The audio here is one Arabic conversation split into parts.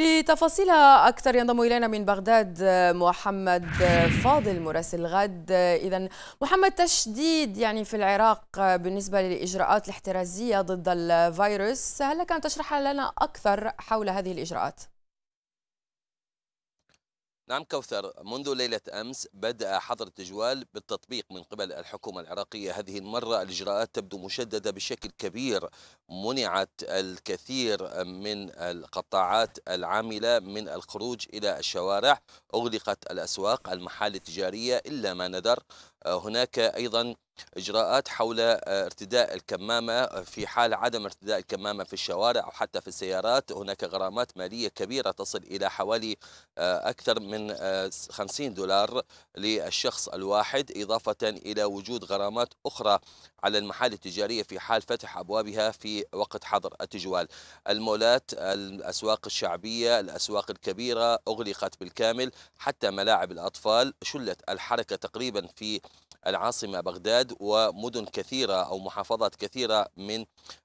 لتفاصيلها أكثر ينضم إلينا من بغداد محمد فاضل مراسل غد إذا محمد تشديد يعني في العراق بالنسبة للإجراءات الاحترازية ضد الفيروس هل لك أن تشرح لنا أكثر حول هذه الإجراءات؟ نعم كوثر منذ ليلة أمس بدأ حظر التجوال بالتطبيق من قبل الحكومة العراقية هذه المرة الإجراءات تبدو مشددة بشكل كبير منعت الكثير من القطاعات العاملة من الخروج إلى الشوارع أغلقت الأسواق المحال التجارية إلا ما ندر آه، هناك أيضا إجراءات حول آه، ارتداء الكمامة آه، في حال عدم ارتداء الكمامة في الشوارع أو حتى في السيارات هناك غرامات مالية كبيرة تصل إلى حوالي آه، أكثر من 50 دولار للشخص الواحد إضافة إلى وجود غرامات أخرى على المحال التجارية في حال فتح أبوابها في وقت حظر التجوال المولات الأسواق الشعبية الأسواق الكبيرة أغلقت بالكامل حتى ملاعب الأطفال شلت الحركة تقريبا في العاصمة بغداد ومدن كثيرة أو محافظات كثيرة من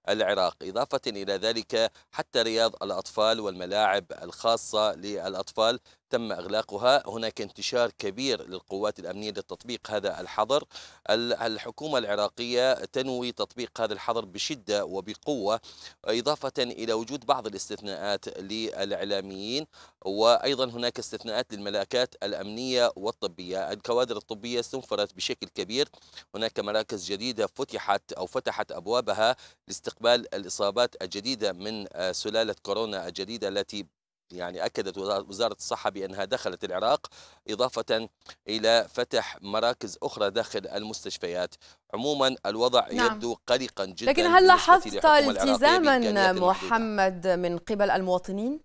العراق إضافة إلى ذلك حتى رياض الأطفال والملاعب الخاصة للأطفال تم إغلاقها هناك انتشار كبير للقوات الأمنية لتطبيق هذا الحظر الحكومة العراقية تنوي تطبيق هذا الحظر بشدة وبقوة إضافة إلى وجود بعض الاستثناءات للإعلاميين وأيضا هناك استثناءات للملاكات الأمنية والطبية الكوادر الطبية استنفرت بشكل كبير هناك مراكز جديدة فتحت أو فتحت أبوابها لاستقبال الإصابات الجديدة من آه، سلالة كورونا الجديدة التي يعني أكدت وزارة الصحة بأنها دخلت العراق إضافة إلى فتح مراكز أخرى داخل المستشفيات عموما الوضع نعم. يبدو قلقا جدا لكن هل لاحظت التزاما محمد من قبل المواطنين؟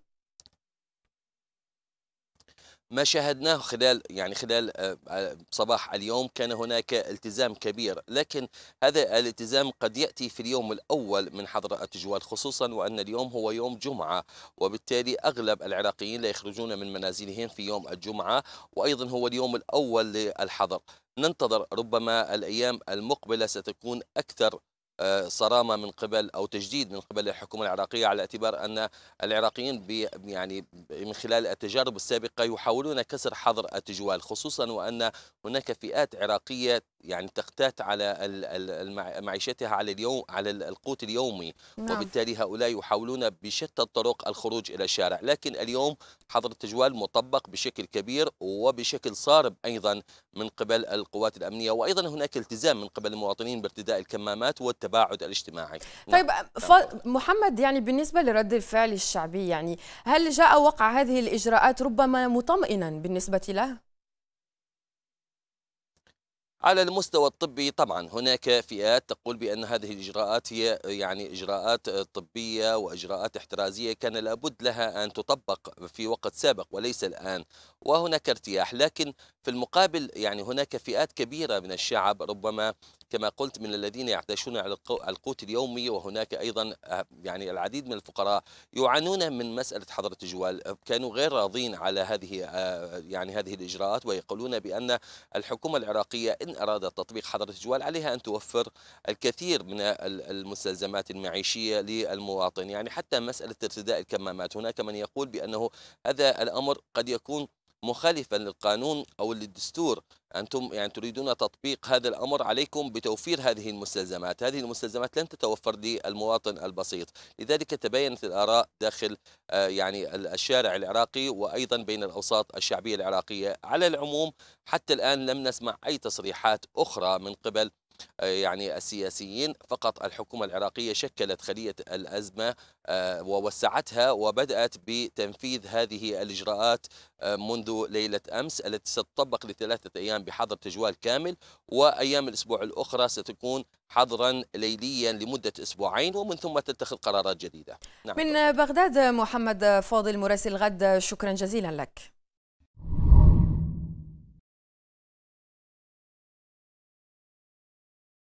ما شاهدناه خلال يعني خلال آه، آه، صباح اليوم كان هناك التزام كبير لكن هذا الالتزام قد يأتي في اليوم الأول من حظر التجوال خصوصا وأن اليوم هو يوم جمعة وبالتالي أغلب العراقيين لا يخرجون من منازلهم في يوم الجمعة وأيضا هو اليوم الأول للحظر ننتظر ربما الأيام المقبلة ستكون أكثر صرامه من قبل او تجديد من قبل الحكومه العراقيه على اعتبار ان العراقيين يعني من خلال التجارب السابقه يحاولون كسر حظر التجوال خصوصا وان هناك فئات عراقيه يعني تختات على معيشتها على اليوم على القوت اليومي نعم. وبالتالي هؤلاء يحاولون بشتى الطرق الخروج الى الشارع لكن اليوم حظر التجوال مطبق بشكل كبير وبشكل صارم ايضا من قبل القوات الامنيه وايضا هناك التزام من قبل المواطنين بارتداء الكمامات والتباعد الاجتماعي نعم. طيب نعم. ف... محمد يعني بالنسبه لرد الفعل الشعبي يعني هل جاء وقع هذه الاجراءات ربما مطمئنا بالنسبه له على المستوى الطبي طبعا هناك فئات تقول بأن هذه الإجراءات هي يعني إجراءات طبية وإجراءات احترازية كان لابد لها أن تطبق في وقت سابق وليس الآن وهناك ارتياح لكن في المقابل يعني هناك فئات كبيرة من الشعب ربما كما قلت من الذين يعتشون على القوت اليومي وهناك أيضا يعني العديد من الفقراء يعانون من مسألة حظر التجوال كانوا غير راضين على هذه آه، يعني هذه الإجراءات ويقولون بأن الحكومة العراقية من أراد تطبيق حضرة الجوال عليها أن توفر الكثير من المستلزمات المعيشية للمواطن يعني حتى مسألة ارتداء الكمامات هناك من يقول بأنه هذا الأمر قد يكون مخالفا للقانون أو للدستور أنتم يعني تريدون تطبيق هذا الأمر عليكم بتوفير هذه المستلزمات هذه المستلزمات لن تتوفر للمواطن البسيط لذلك تباينت الآراء داخل آه، يعني الشارع العراقي وأيضا بين الأوساط الشعبية العراقية على العموم حتى الآن لم نسمع أي تصريحات أخرى من قبل آه، يعني السياسيين فقط الحكومة العراقية شكلت خلية الأزمة آه، ووسعتها وبدأت بتنفيذ هذه الإجراءات آه، منذ ليلة أمس التي ستطبق لثلاثة أيام بحظر تجوال كامل وأيام الأسبوع الأخرى ستكون حظرا ليليا لمدة أسبوعين ومن ثم تتخذ قرارات جديدة نعم من بغداد محمد فاضل مراسل غد شكرا جزيلا لك